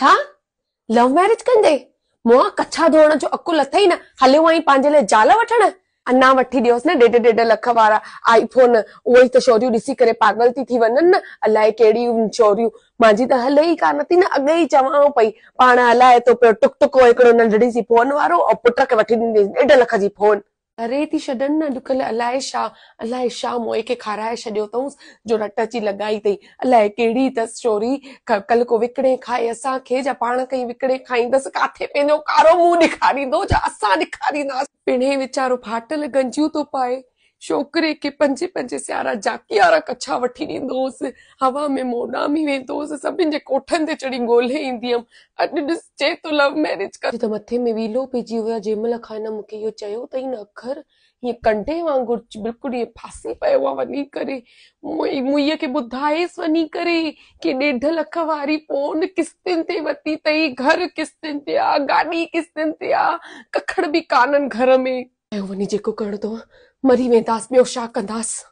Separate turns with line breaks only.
छा love marriage कंदे मूं कछा धोण जो अकुल अथई न हलियो आई पंहिंजे लाइ ज़ाल वठण अन्ना वठी दियोस ने ॾेढ ॾेढ लख वारा आईफोन ओई ई त छोरियूं ॾिसी करे पागल ती थी वनन अलाई केड़ी चोरियो माजी त हले ही कान थी न अगे ही चवाओ पई पाणा अलाई तो पियो टुक टुको हिकिड़ो नंढड़ी सी फोन वारो ऐं पुट खे वठी ॾींदसि ॾेढ लख जी फोन अरे थी छॾनि न ॾुकल अलाए छा अलाए छा मोए खे खाराए छॾियो अथऊं जो रट अची लॻाई अथई अलाए कहिड़ी अथसि चोरी कल को विकिणे खाए असांखे जा पाण कई विकिणे खाईंदसि किथे पंहिंजो कारो मुंहुं ॾेखारींदो जा असां ॾेखारींदासीं पिणे वीचारो फाटल गंजियूं थो पाए छोकरे के पंजे पंजे सियारा आरा कच्छा वठी ॾींदोसि हवा में मोनामी वेंदोसि सभिनि जे कोठन ते चढ़ी गोले इंदियम हुअमि दिस जे तो लव मैरिज कर त मथे में वीलो पइजी वियो आहे जंहिंमहिल खां हिन मूंखे चयो तई न अखर ये कंडे वांगुर बिल्कुल ये फासी पियो आहे वनी करे मुई मुईअ के ॿुधायसि वञी करे के डेढ़ लख वारी फोन दिन ते वती तई घर किस दिन ते आ गाड़ी किस दिन ते आ कखड़ भी कानन घर में ऐं वञी जेको करणो अथव मरी वेंदासि ॿियो छा कंदासि